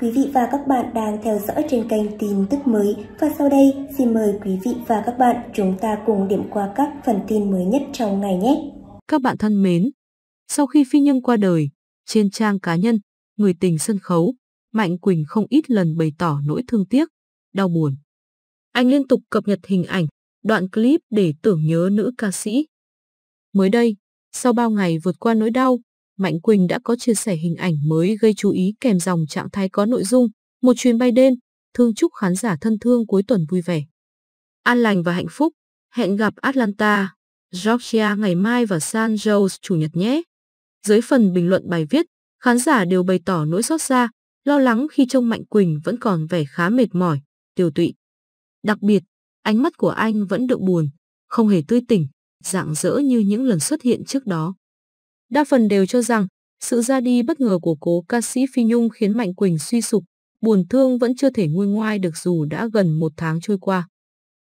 Quý vị và các bạn đang theo dõi trên kênh tin tức mới và sau đây xin mời quý vị và các bạn chúng ta cùng điểm qua các phần tin mới nhất trong ngày nhé. Các bạn thân mến, sau khi Phi Nhung qua đời, trên trang cá nhân, người tình sân khấu, Mạnh Quỳnh không ít lần bày tỏ nỗi thương tiếc, đau buồn. Anh liên tục cập nhật hình ảnh, đoạn clip để tưởng nhớ nữ ca sĩ. Mới đây, sau bao ngày vượt qua nỗi đau, Mạnh Quỳnh đã có chia sẻ hình ảnh mới gây chú ý kèm dòng trạng thái có nội dung Một chuyến bay đêm, thương chúc khán giả thân thương cuối tuần vui vẻ. An lành và hạnh phúc, hẹn gặp Atlanta, Georgia ngày mai và San Jose Chủ nhật nhé. Dưới phần bình luận bài viết, khán giả đều bày tỏ nỗi xót xa, lo lắng khi trông Mạnh Quỳnh vẫn còn vẻ khá mệt mỏi, tiêu tụy. Đặc biệt, ánh mắt của anh vẫn được buồn, không hề tươi tỉnh, rạng rỡ như những lần xuất hiện trước đó. Đa phần đều cho rằng sự ra đi bất ngờ của cố ca sĩ Phi Nhung khiến Mạnh Quỳnh suy sụp, buồn thương vẫn chưa thể nguôi ngoai được dù đã gần một tháng trôi qua.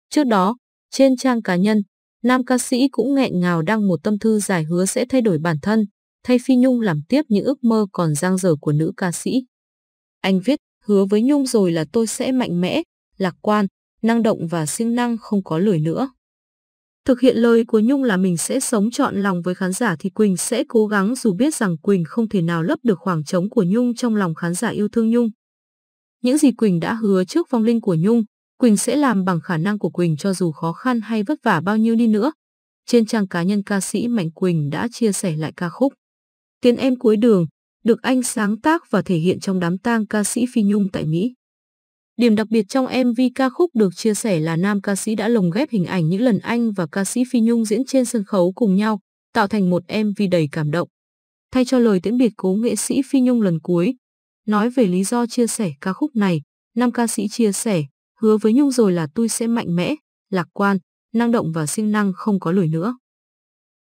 Trước đó, trên trang cá nhân, nam ca sĩ cũng nghẹn ngào đăng một tâm thư giải hứa sẽ thay đổi bản thân, thay Phi Nhung làm tiếp những ước mơ còn dang dở của nữ ca sĩ. Anh viết, hứa với Nhung rồi là tôi sẽ mạnh mẽ, lạc quan, năng động và siêng năng không có lười nữa. Thực hiện lời của Nhung là mình sẽ sống trọn lòng với khán giả thì Quỳnh sẽ cố gắng dù biết rằng Quỳnh không thể nào lấp được khoảng trống của Nhung trong lòng khán giả yêu thương Nhung. Những gì Quỳnh đã hứa trước vong linh của Nhung, Quỳnh sẽ làm bằng khả năng của Quỳnh cho dù khó khăn hay vất vả bao nhiêu đi nữa. Trên trang cá nhân ca sĩ Mạnh Quỳnh đã chia sẻ lại ca khúc Tiến em cuối đường, được anh sáng tác và thể hiện trong đám tang ca sĩ Phi Nhung tại Mỹ. Điểm đặc biệt trong MV ca khúc được chia sẻ là nam ca sĩ đã lồng ghép hình ảnh những lần anh và ca sĩ Phi Nhung diễn trên sân khấu cùng nhau, tạo thành một MV đầy cảm động. Thay cho lời tiễn biệt cố nghệ sĩ Phi Nhung lần cuối, nói về lý do chia sẻ ca khúc này, nam ca sĩ chia sẻ, hứa với Nhung rồi là tôi sẽ mạnh mẽ, lạc quan, năng động và siêng năng không có lười nữa.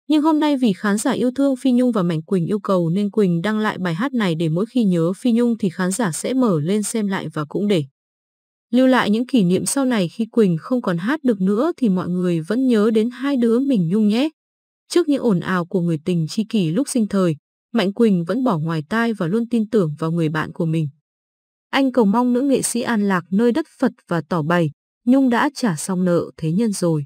Nhưng hôm nay vì khán giả yêu thương Phi Nhung và Mạnh Quỳnh yêu cầu nên Quỳnh đăng lại bài hát này để mỗi khi nhớ Phi Nhung thì khán giả sẽ mở lên xem lại và cũng để Lưu lại những kỷ niệm sau này khi Quỳnh không còn hát được nữa thì mọi người vẫn nhớ đến hai đứa mình nhung nhé. Trước những ồn ào của người tình tri kỷ lúc sinh thời, Mạnh Quỳnh vẫn bỏ ngoài tai và luôn tin tưởng vào người bạn của mình. Anh cầu mong nữ nghệ sĩ an lạc nơi đất Phật và tỏ bày, Nhung đã trả xong nợ thế nhân rồi.